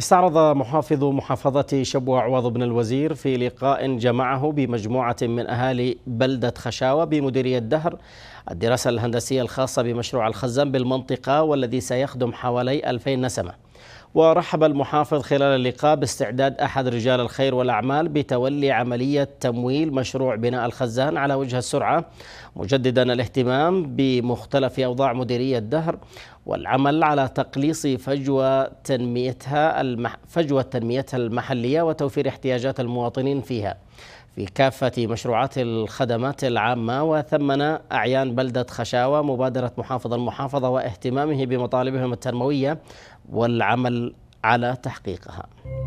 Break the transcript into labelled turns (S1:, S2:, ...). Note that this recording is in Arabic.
S1: استعرض محافظ محافظة شبوة عوض بن الوزير في لقاء جمعه بمجموعة من أهالي بلدة خشاوة بمديرية دهر الدراسة الهندسية الخاصة بمشروع الخزان بالمنطقة والذي سيخدم حوالي 2000 نسمة ورحب المحافظ خلال اللقاء باستعداد أحد رجال الخير والأعمال بتولي عملية تمويل مشروع بناء الخزان على وجه السرعة مجددا الاهتمام بمختلف أوضاع مديرية الدهر والعمل على تقليص فجوة تنميتها المح... فجوة تنميتها المحلية وتوفير احتياجات المواطنين فيها في كافة مشروعات الخدمات العامة وثمن أعيان بلدة خشاوة مبادرة محافظ المحافظة واهتمامه بمطالبهم التنموية والعمل على تحقيقها